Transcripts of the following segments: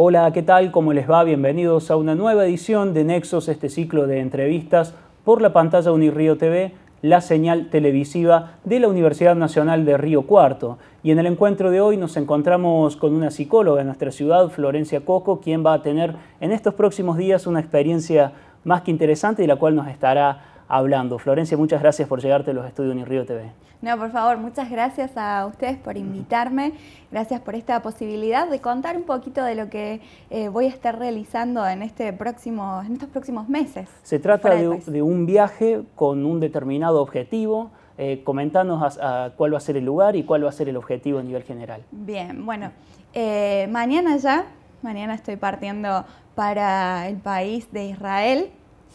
Hola, ¿qué tal? ¿Cómo les va? Bienvenidos a una nueva edición de Nexos, este ciclo de entrevistas por la pantalla Unirío TV, la señal televisiva de la Universidad Nacional de Río Cuarto. Y en el encuentro de hoy nos encontramos con una psicóloga de nuestra ciudad, Florencia Coco, quien va a tener en estos próximos días una experiencia más que interesante y la cual nos estará hablando. Florencia, muchas gracias por llegarte a los estudios Río TV. No, por favor, muchas gracias a ustedes por invitarme, gracias por esta posibilidad de contar un poquito de lo que eh, voy a estar realizando en, este próximo, en estos próximos meses. Se trata de, un viaje con un determinado objetivo. Eh, comentanos cuál va a ser el lugar y cuál va a ser el objetivo a nivel general. Bien, bueno, eh, mañana ya, mañana estoy partiendo para el país de Israel,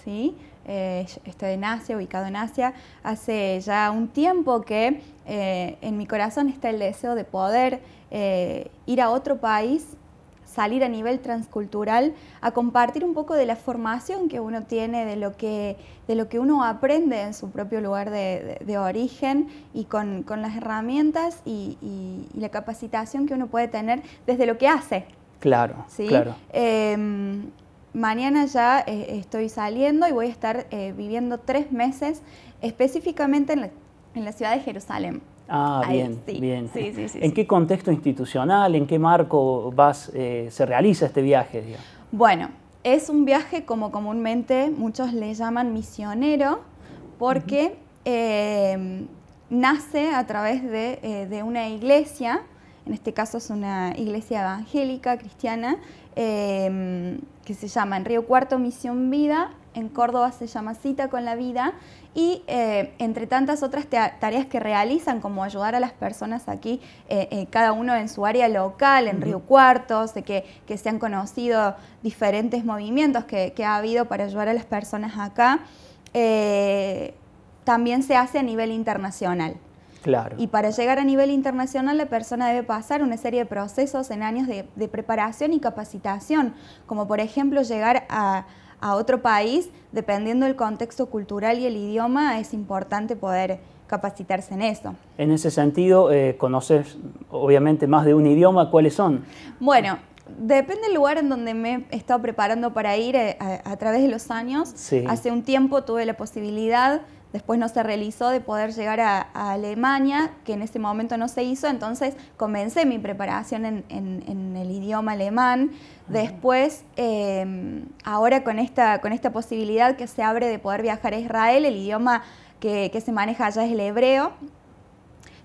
¿sí? Eh, Estoy en Asia, ubicado en Asia, hace ya un tiempo que eh, en mi corazón está el deseo de poder eh, ir a otro país, salir a nivel transcultural, a compartir un poco de la formación que uno tiene, de lo que, de lo que uno aprende en su propio lugar de, origen y con, las herramientas y, la capacitación que uno puede tener desde lo que hace, Claro, claro. Em, mañana ya eh, estoy saliendo y voy a estar eh, viviendo tres meses específicamente en la, ciudad de Jerusalén. Ah, bien, sí, bien. Sí, sí, ¿En qué contexto institucional, en qué marco vas, eh, se realiza este viaje? Bueno, es un viaje como comúnmente muchos le llaman misionero, porque nace a través de, de una iglesia, en este caso es una iglesia evangélica, cristiana, que se llama en Río Cuarto Misión Vida, en Córdoba se llama Cita con la Vida y eh, entre tantas otras tareas que realizan, como ayudar a las personas aquí, eh, eh, cada uno en su área local, en Río Cuarto, sé que, se han conocido diferentes movimientos que, ha habido para ayudar a las personas acá, también se hace a nivel internacional. Y para llegar a nivel internacional la persona debe pasar una serie de procesos en años de, preparación y capacitación, como por ejemplo llegar a, otro país, dependiendo del contexto cultural y el idioma, es importante poder capacitarse en eso. En ese sentido, eh, conoces obviamente más de un idioma, ¿cuáles son? Bueno, depende del lugar en donde me he estado preparando para ir eh, a, través de los años. Hace un tiempo tuve la posibilidad después no se realizó de poder llegar a, Alemania, que en ese momento no se hizo, entonces comencé mi preparación en, el idioma alemán. Después, em, ahora con esta, posibilidad que se abre de poder viajar a Israel, el idioma que, se maneja allá es el hebreo,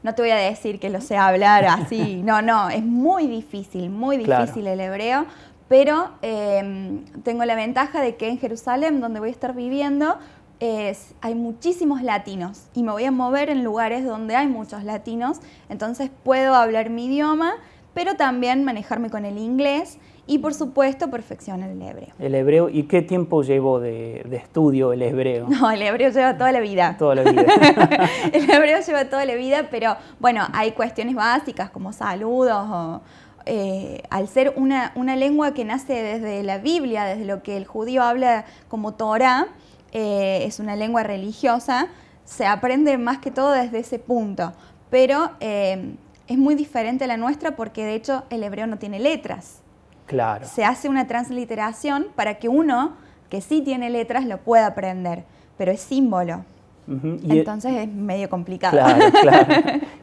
no te voy a decir que lo sé hablar así, no, no, es muy difícil, muy difícil el hebreo, pero em, tengo la ventaja de que en Jerusalén, donde voy a estar viviendo, es, hay muchísimos latinos y me voy a mover en lugares donde hay muchos latinos, entonces puedo hablar mi idioma, pero también manejarme con el inglés y por supuesto perfeccionar el hebreo. ¿El hebreo? ¿Y qué tiempo llevo de, estudio el hebreo? No, el hebreo lleva toda la vida. Toda la vida. el hebreo lleva toda la vida, pero bueno, hay cuestiones básicas como saludos eh, al ser una, una, lengua que nace desde la Biblia, desde lo que el judío habla como Torah, eh, es una lengua religiosa, se aprende más que todo desde ese punto, pero eh, es muy diferente a la nuestra porque de hecho el hebreo no tiene letras. Claro. Se hace una transliteración para que uno que sí tiene letras lo pueda aprender, pero es símbolo. E Entonces es medio complicado. Claro, claro.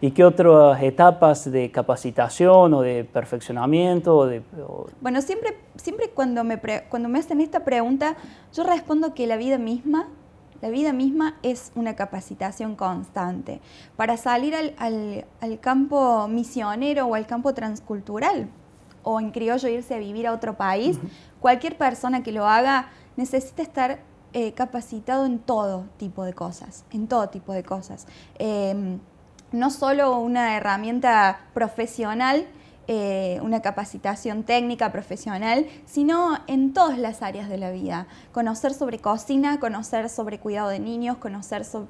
¿Y qué otras etapas de capacitación o de perfeccionamiento? Bueno, siempre, siempre cuando, me cuando me hacen esta pregunta, yo respondo que la vida misma, la vida misma es una capacitación constante para salir al, campo misionero o al campo transcultural o en criollo irse a vivir a otro país, cualquier persona que lo haga necesita estar eh, capacitado en todo tipo de cosas, en todo tipo de cosas. Em, no solo una herramienta profesional, eh, una capacitación técnica profesional, sino en todas las áreas de la vida. Conocer sobre cocina, conocer sobre cuidado de niños, conocer sobre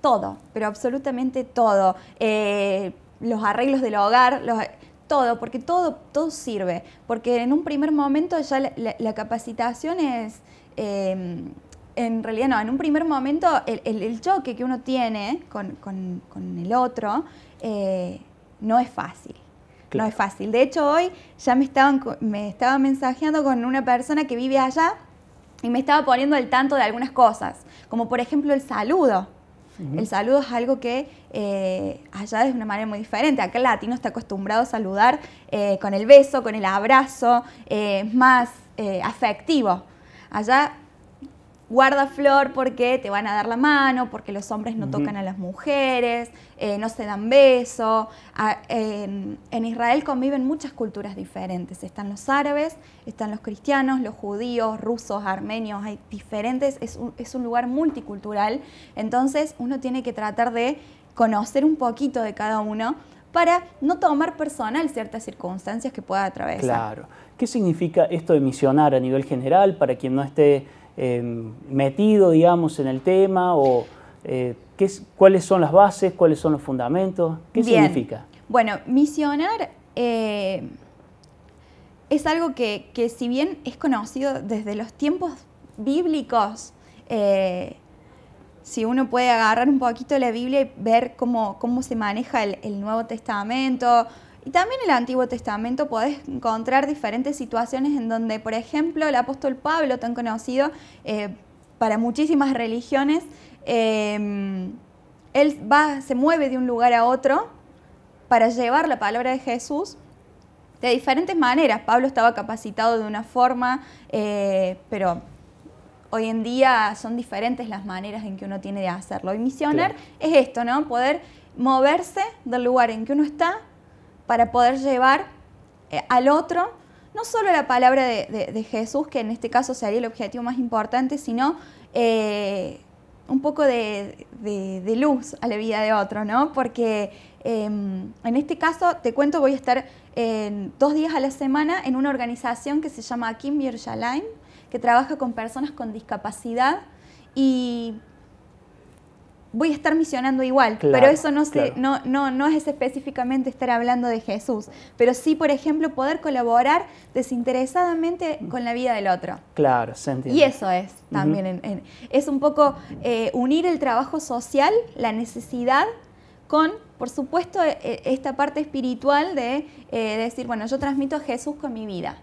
todo, pero absolutamente todo. Eh, los arreglos del hogar, todo, porque todo, todo sirve. Porque en un primer momento ya la, capacitación es... Em, en realidad no, en un primer momento el, choque que uno tiene con, el otro eh, no es fácil. No es fácil. De hecho, hoy ya me estaban, me mensajeando con una persona que vive allá y me estaba poniendo al tanto de algunas cosas, como por ejemplo el saludo. El saludo es algo que eh, allá es de una manera muy diferente. Acá el latino está acostumbrado a saludar eh, con el beso, con el abrazo, es más afectivo. Allá guarda flor porque te van a dar la mano, porque los hombres no tocan a las mujeres, eh, no se dan beso. Ah, en Israel conviven muchas culturas diferentes. Están los árabes, están los cristianos, los judíos, rusos, armenios, hay diferentes, es un, es un lugar multicultural. Entonces uno tiene que tratar de conocer un poquito de cada uno para no tomar personal ciertas circunstancias que pueda atravesar. Claro. ¿Qué significa esto de misionar a nivel general para quien no esté Em, metido, digamos, en el tema? o eh, ¿Cuáles son las bases? ¿Cuáles son los fundamentos? ¿Qué significa? Bueno, misionar eh, es algo que, si bien es conocido desde los tiempos bíblicos, eh, si uno puede agarrar un poquito la Biblia y ver cómo, cómo se maneja el Nuevo Testamento, y también en el Antiguo Testamento podés encontrar diferentes situaciones en donde, por ejemplo, el apóstol Pablo, tan conocido eh, para muchísimas religiones, em, él va, se mueve de un lugar a otro para llevar la palabra de Jesús de diferentes maneras. Pablo estaba capacitado de una forma, eh, pero hoy en día son diferentes las maneras en que uno tiene de hacerlo. Y misionar es esto, ¿no? Poder moverse del lugar en que uno está para poder llevar eh, al otro no solo la palabra de, Jesús, que en este caso sería el objetivo más importante, sino eh, un poco de, luz a la vida de otro, ¿no? Porque em, en este caso, te cuento, voy a estar dos días a la semana en una organización que se llama Kim Yerjalaim, que trabaja con personas con discapacidad y voy a estar misionando igual, pero eso no, no, no, no es específicamente estar hablando de Jesús, pero sí, por ejemplo, poder colaborar desinteresadamente mm. con la vida del otro. Claro, sentido. Y eso es también, es un poco eh, unir el trabajo social, la necesidad, con, por supuesto, e, e, esta parte espiritual de eh, decir, bueno, yo transmito a Jesús con mi vida.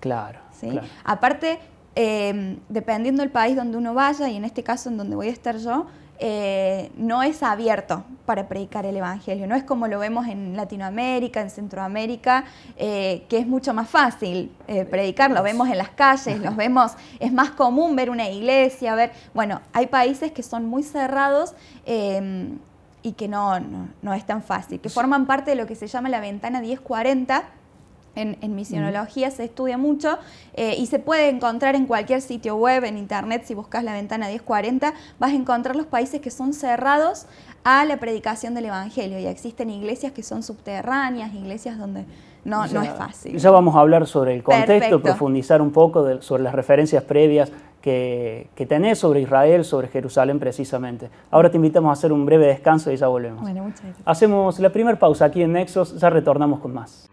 Claro. claro. Aparte, em, dependiendo del país donde uno vaya, y en este caso en donde voy a estar yo, eh, no es abierto para predicar el Evangelio, no es como lo vemos en Latinoamérica, en Centroamérica, eh, que es mucho más fácil eh, predicar, lo vemos en las calles, los vemos, es más común ver una iglesia, ver, bueno, hay países que son muy cerrados em, y que no es tan fácil, que forman parte de lo que se llama la ventana 1040 en, misionología se estudia mucho eh, y se puede encontrar en cualquier sitio web, en internet, si buscas la ventana 1040, vas a encontrar los países que son cerrados a la predicación del Evangelio y existen iglesias que son subterráneas, iglesias donde no, no es fácil. Ya vamos a hablar sobre el contexto, profundizar un poco sobre las referencias previas que, que, tenés sobre Israel, sobre Jerusalén precisamente. Ahora te invitamos a hacer un breve descanso y ya volvemos. Bueno, muchas gracias. Hacemos la primera pausa aquí en Nexos, ya retornamos con más.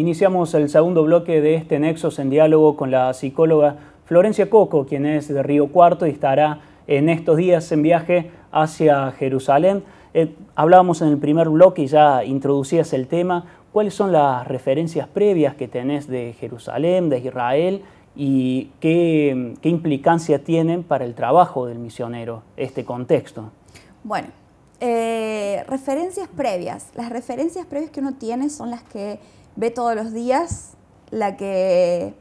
Iniciamos el segundo bloque de este Nexos en diálogo con la psicóloga Florencia Coco, quien es de Río Cuarto y estará en estos días en viaje hacia Jerusalén. Eh, hablábamos en el primer bloque y ya introducías el tema. ¿Cuáles son las referencias previas que tenés de Jerusalén, de Israel y qué, implicancia tienen para el trabajo del misionero este contexto? Bueno, eh, referencias previas. Las referencias previas que uno tiene son las que ve todos los días, la que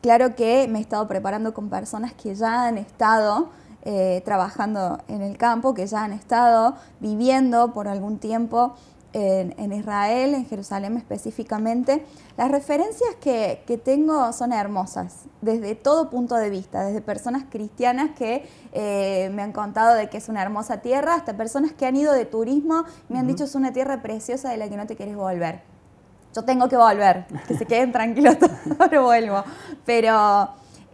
claro que me he estado preparando con personas que ya han estado eh, trabajando en el campo, que ya han estado viviendo por algún tiempo en, Israel, en Jerusalén específicamente. Las referencias que, tengo son hermosas, desde todo punto de vista, desde personas cristianas que eh, me han contado de que es una hermosa tierra, hasta personas que han ido de turismo y me han dicho que dicho es una tierra preciosa de la que no te quieres volver yo tengo que volver, que se queden tranquilos vuelvo. Pero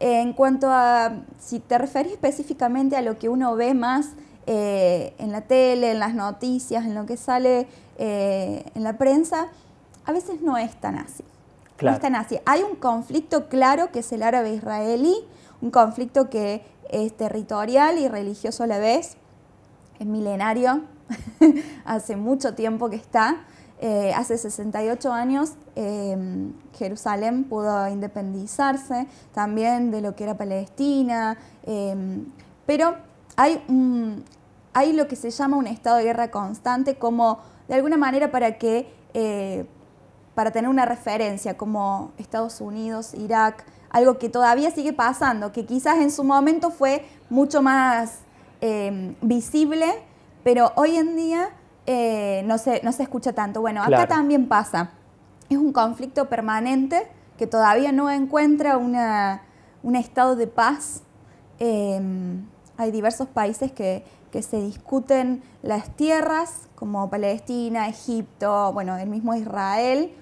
eh, en cuanto a, si te referís específicamente a lo que uno ve más eh, en la tele, en las noticias, en lo que sale eh, en la prensa, a veces no es tan así. No es tan así. Hay un conflicto claro que es el árabe israelí, un conflicto que es territorial y religioso a la vez, es milenario, hace mucho tiempo que está. Eh, hace 68 años em, Jerusalén pudo independizarse también de lo que era Palestina, em, pero hay, hay lo que se llama un estado de guerra constante como de alguna manera para que, eh, para tener una referencia como Estados Unidos, Irak, algo que todavía sigue pasando, que quizás en su momento fue mucho más em, visible, pero hoy en día eh, no, se, escucha tanto. Bueno, acá también pasa. Es un conflicto permanente que todavía no encuentra un estado de paz. Em, hay diversos países que, se discuten las tierras, como Palestina, Egipto, bueno, el mismo Israel.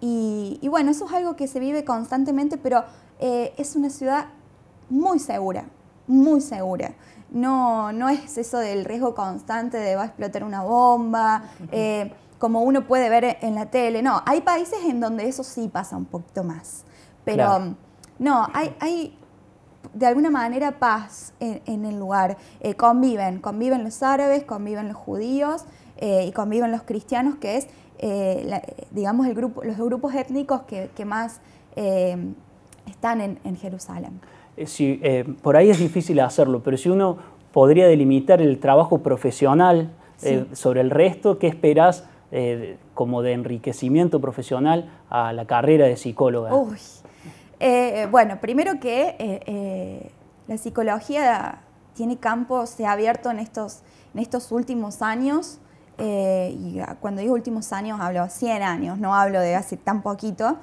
Y, bueno, eso es algo que se vive constantemente, pero eh, es una ciudad muy segura, muy segura no, no es eso del riesgo constante de va a explotar una bomba, eh, como uno puede ver en la tele. No, hay países en donde eso sí pasa un poquito más. Pero no, hay, de alguna manera paz en, el lugar. Eh, conviven, conviven los árabes, conviven los judíos eh, y conviven los cristianos, que es, digamos, los grupos étnicos que, más están en Jerusalén. Eh, eh, por ahí es difícil hacerlo, pero si uno podría delimitar el trabajo profesional eh, sobre el resto, ¿qué esperas como de enriquecimiento profesional a la carrera de psicóloga? bueno, primero que la psicología tiene campos, se ha abierto en estos, en estos últimos años, y cuando digo últimos años hablo 100 años, no hablo de hace tan poquito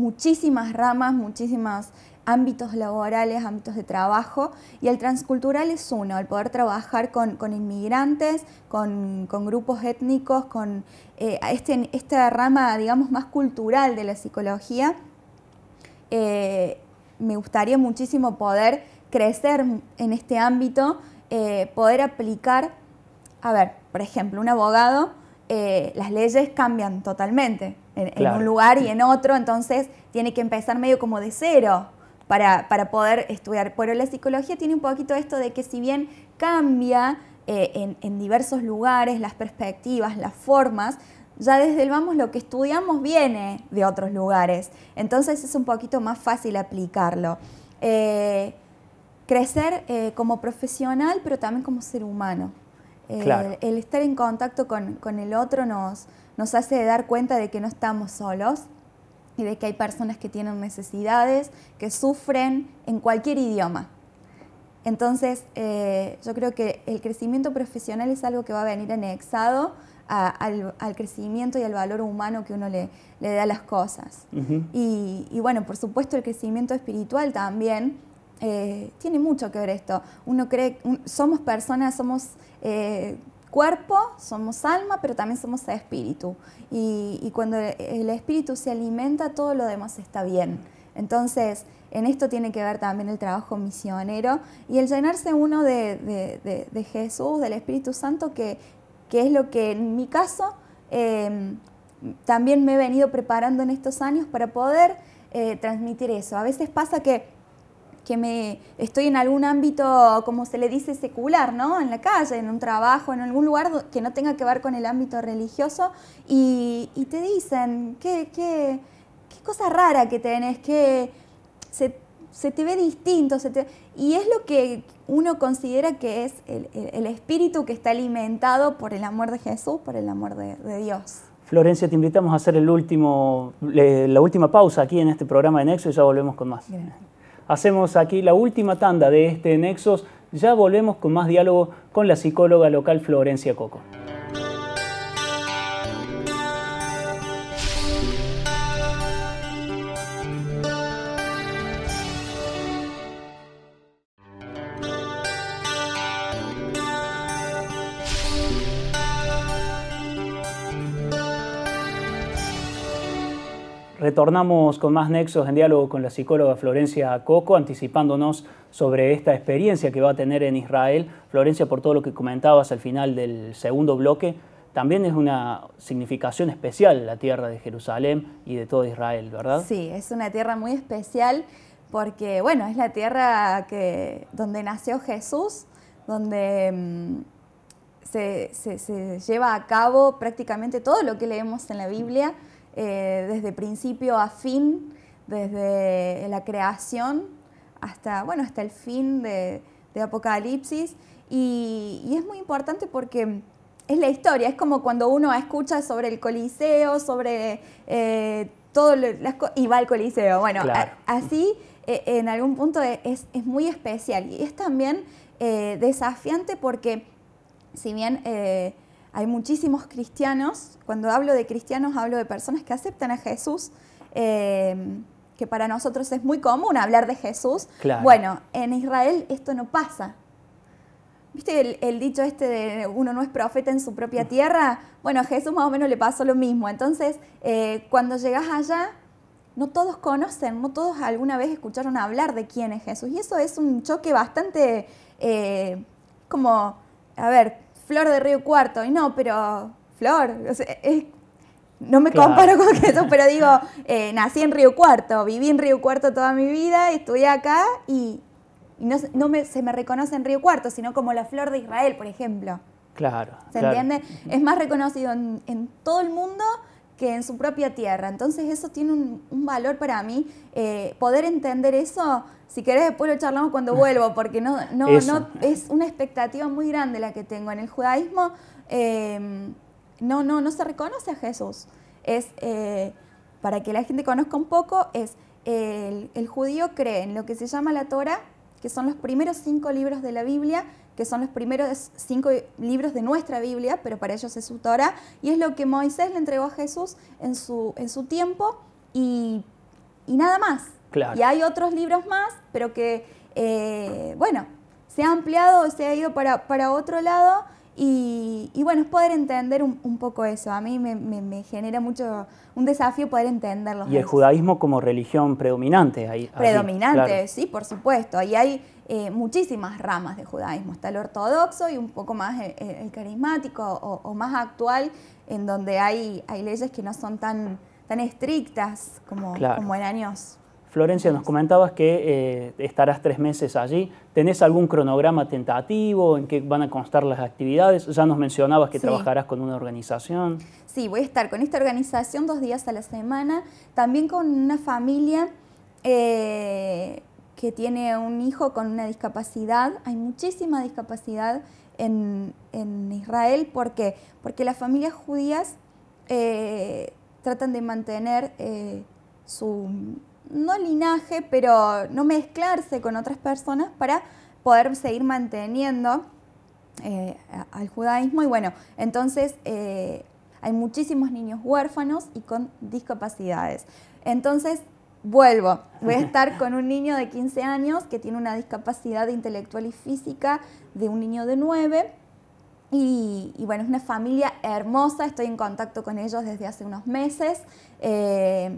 muchísimas ramas, muchísimos ámbitos laborales, ámbitos de trabajo, y el transcultural es uno, el poder trabajar con, inmigrantes, con, grupos étnicos, con eh, este, esta rama, digamos, más cultural de la psicología. Eh, me gustaría muchísimo poder crecer en este ámbito, eh, poder aplicar, a ver, por ejemplo, un abogado, las leyes cambian totalmente en, un lugar y en otro, entonces tiene que empezar medio como de cero. Para, poder estudiar. Pero la psicología tiene un poquito esto de que si bien cambia eh, en, diversos lugares las perspectivas, las formas, ya desde el vamos lo que estudiamos viene de otros lugares. Entonces es un poquito más fácil aplicarlo. Eh, crecer eh, como profesional, pero también como ser humano. Eh, el estar en contacto con, el otro nos, hace dar cuenta de que no estamos solos y de que hay personas que tienen necesidades, que sufren en cualquier idioma. Entonces, eh, yo creo que el crecimiento profesional es algo que va a venir anexado al, crecimiento y al valor humano que uno le, da a las cosas. y, bueno, por supuesto, el crecimiento espiritual también eh, tiene mucho que ver esto. Uno cree, somos personas, somos eh, cuerpo, somos alma, pero también somos espíritu. Y, cuando el, espíritu se alimenta, todo lo demás está bien. Entonces, en esto tiene que ver también el trabajo misionero y el llenarse uno de, de, Jesús, del Espíritu Santo, que, que, es lo que en mi caso em, también me he venido preparando en estos años para poder eh, transmitir eso. A veces pasa que que me, estoy en algún ámbito, como se le dice, secular, ¿no? En la calle, en un trabajo, en algún lugar que no tenga que ver con el ámbito religioso y, te dicen, qué, qué, cosa rara que tenés, que se, te ve distinto, se te, y es lo que uno considera que es el, espíritu que está alimentado por el amor de Jesús, por el amor de, Dios. Florencia, te invitamos a hacer el último, la última pausa aquí en este programa de Nexo y ya volvemos con más. Hacemos aquí la última tanda de este Nexos. Ya volvemos con más diálogo con la psicóloga local Florencia Coco. Retornamos con más nexos en diálogo con la psicóloga Florencia Coco, anticipándonos sobre esta experiencia que va a tener en Israel. Florencia, por todo lo que comentabas al final del segundo bloque, también es una significación especial la tierra de Jerusalén y de todo Israel, ¿verdad? Sí, es una tierra muy especial porque, bueno, es la tierra que, donde nació Jesús, donde mm, se lleva a cabo prácticamente todo lo que leemos en la Biblia. Eh, desde principio a fin, desde la creación hasta, bueno, hasta el fin de, Apocalipsis. Y, es muy importante porque es la historia, es como cuando uno escucha sobre el Coliseo, sobre eh, todo y va al Coliseo. Bueno, así eh, en algún punto es, es, muy especial y es también desafiante porque si bien hay muchísimos cristianos, cuando hablo de cristianos hablo de personas que aceptan a Jesús, eh, que para nosotros es muy común hablar de Jesús. Bueno, en Israel esto no pasa. ¿Viste el, dicho este de uno no es profeta en su propia tierra? Bueno, a Jesús más o menos le pasó lo mismo. Entonces, eh, cuando llegas allá, no todos conocen, no todos alguna vez escucharon hablar de quién es Jesús. Y eso es un choque bastante eh, como, a ver, Flor de Río Cuarto. Y no, pero Flor, no me comparo con eso, pero digo, eh, nací en Río Cuarto, viví en Río Cuarto toda mi vida, estudié acá y, no, se me reconoce en Río Cuarto, sino como la Flor de Israel, por ejemplo. Claro. ¿Se entiende? Es más reconocido en, todo el mundo que en su propia tierra. Entonces eso tiene un, valor para mí. Eh, poder entender eso si querés, después lo charlamos cuando vuelvo, porque no, no, es una expectativa muy grande la que tengo. En el judaísmo em, no, no, no se reconoce a Jesús. Es, eh, para que la gente conozca un poco, es el, judío cree en lo que se llama la Torah, que son los primeros cinco libros de la Biblia, que son los primeros cinco libros de nuestra Biblia, pero para ellos es su Torah, y es lo que Moisés le entregó a Jesús en su, en su tiempo y, y nada más. Y hay otros libros más, pero que, eh, bueno, se ha ampliado, se ha ido para, otro lado. Y, bueno, es poder entender un, poco eso. A mí me, genera mucho un desafío poder entenderlo. Y el judaísmo como religión predominante ahí. Predominante, sí, por supuesto. Ahí hay eh, muchísimas ramas de judaísmo. Está el ortodoxo y un poco más eh, el, carismático o, más actual, en donde hay, hay leyes que no son tan, tan estrictas como, como en años Florencia, nos comentabas que eh, estarás tres meses allí. ¿Tenés algún cronograma tentativo en qué van a constar las actividades? Ya nos mencionabas que trabajarás con una organización. Sí, voy a estar con esta organización dos días a la semana, también con una familia eh, que tiene un hijo con una discapacidad. Hay muchísima discapacidad en, Israel. ¿Por qué? Porque las familias judías eh, tratan de mantener su no linaje, pero no mezclarse con otras personas para poder seguir manteniendo eh, al judaísmo. Y bueno, entonces eh, hay muchísimos niños huérfanos y con discapacidades. Entonces, vuelvo, voy a estar con un niño de 15 años que tiene una discapacidad intelectual y física de un niño de 9. Y, bueno, es una familia hermosa, estoy en contacto con ellos desde hace unos meses. Eh,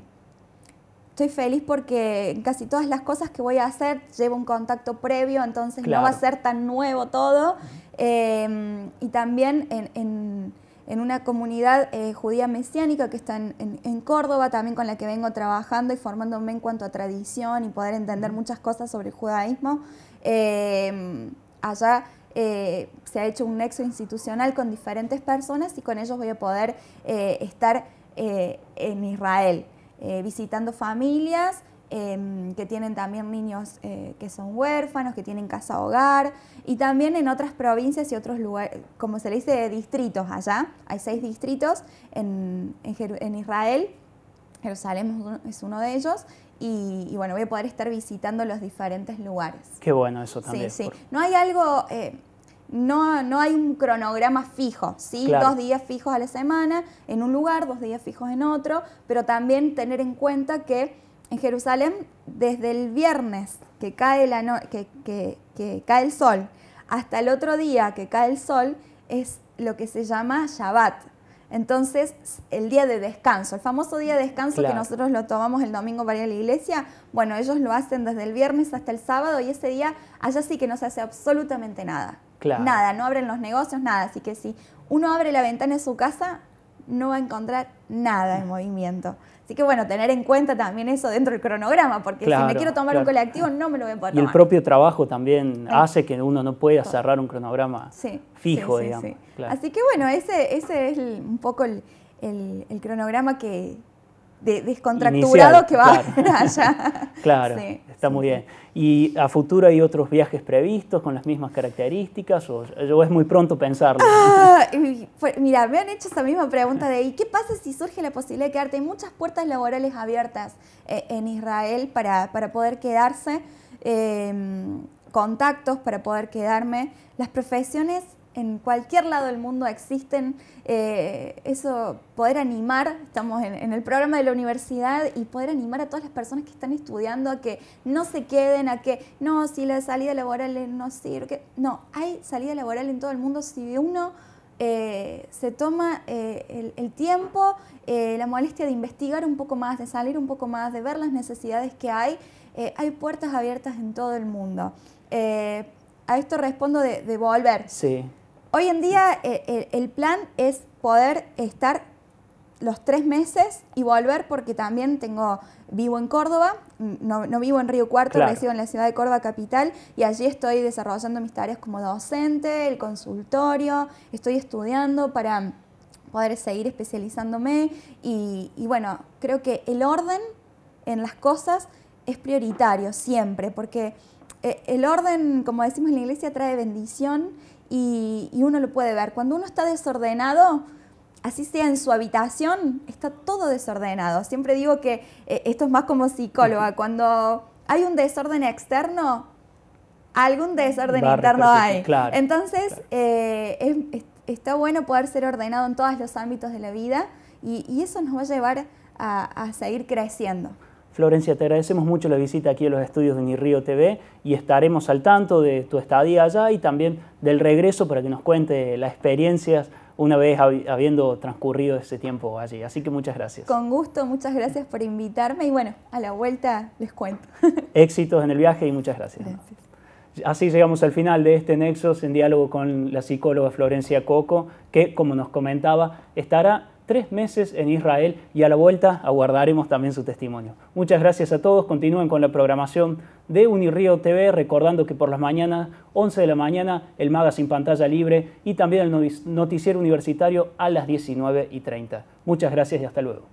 estoy feliz porque en casi todas las cosas que voy a hacer llevo un contacto previo, entonces no va a ser tan nuevo todo. Em, y también en, una comunidad eh, judía mesiánica que está en, Córdoba, también con la que vengo trabajando y formándome en cuanto a tradición y poder entender muchas cosas sobre el judaísmo. Em, allá eh, se ha hecho un nexo institucional con diferentes personas y con ellos voy a poder eh, estar en Israel. Eh, visitando familias em, que tienen también niños eh, que son huérfanos, que tienen casa hogar, y también en otras provincias y otros lugares, como se le dice, distritos allá. Hay seis distritos en, Israel, Jerusalén es uno de ellos, y, bueno, voy a poder estar visitando los diferentes lugares. Qué bueno eso también. Sí, sí. No hay algo... Eh, no, hay un cronograma fijo, ¿sí? Dos días fijos a la semana en un lugar, dos días fijos en otro, pero también tener en cuenta que en Jerusalén, desde el viernes que cae, la que, cae el sol hasta el otro día que cae el sol, es lo que se llama Shabbat. Entonces, el día de descanso, el famoso día de descanso que nosotros lo tomamos el domingo para ir a la iglesia, bueno, ellos lo hacen desde el viernes hasta el sábado y ese día allá sí que no se hace absolutamente nada. Nada, no abren los negocios, nada. Así que si uno abre la ventana en su casa, no va a encontrar nada en mm. movimiento. Así que bueno, tener en cuenta también eso dentro del cronograma, porque si me quiero tomar un colectivo no me lo voy a poder tomar. Y el propio trabajo también hace que uno no pueda cerrar un cronograma fijo, digamos. Así que bueno, ese, ese es un poco el, el cronograma que, descontracturado que va claro. allá. claro, está muy bien. ¿Y a futuro hay otros viajes previstos con las mismas características o, es muy pronto pensarlo? Ah, mira, me han hecho esa misma pregunta de ¿y qué pasa si surge la posibilidad de quedarte? Hay muchas puertas laborales abiertas eh, en Israel para, poder quedarse, em, contactos para poder quedarme. Las profesiones en cualquier lado del mundo existen. Eh, eso, poder animar, estamos en, el programa de la universidad y poder animar a todas las personas que están estudiando a que no se queden, a que no, si la salida laboral no sirve. No, hay salida laboral en todo el mundo si uno eh, se toma eh, el, tiempo, la molestia de investigar un poco más, de salir un poco más, de ver las necesidades que hay. hay puertas abiertas en todo el mundo. a esto respondo de, de volver. Sí. Hoy en día eh, eh, el plan es poder estar los tres meses y volver porque también tengo vivo en Córdoba, mm, no, vivo en Río Cuarto, claro. en la ciudad de Córdoba capital y allí estoy desarrollando mis tareas como docente, el consultorio, estoy estudiando para poder seguir especializándome y, y bueno, creo que el orden en las cosas es prioritario siempre porque eh, el orden, como decimos en la iglesia, trae bendición y, uno lo puede ver. Cuando uno está desordenado, así sea en su habitación, está todo desordenado. Siempre digo que eh, esto es más como psicóloga, cuando hay un desorden externo, algún desorden interno hay. Entonces, eh, está bueno poder ser ordenado en todos los ámbitos de la vida y, eso nos va a llevar a seguir creciendo. Florencia, te agradecemos mucho la visita aquí a los estudios de Río TV y estaremos al tanto de tu estadía allá y también del regreso para que nos cuente las experiencias una vez habiendo transcurrido ese tiempo allí. Así que muchas gracias. Con gusto, muchas gracias por invitarme y bueno, a la vuelta les cuento. Éxitos en el viaje y muchas gracias. Así llegamos al final de este nexo en diálogo con la psicóloga Florencia Coco, que como nos comentaba, estará tres meses en Israel y a la vuelta aguardaremos también su testimonio. Muchas gracias a todos, continúen con la programación de Unirío TV, recordando que por las mañanas, 11 de la mañana, el Magazine Pantalla Libre y también el noticiero universitario a las 19 y 30. Muchas gracias y hasta luego.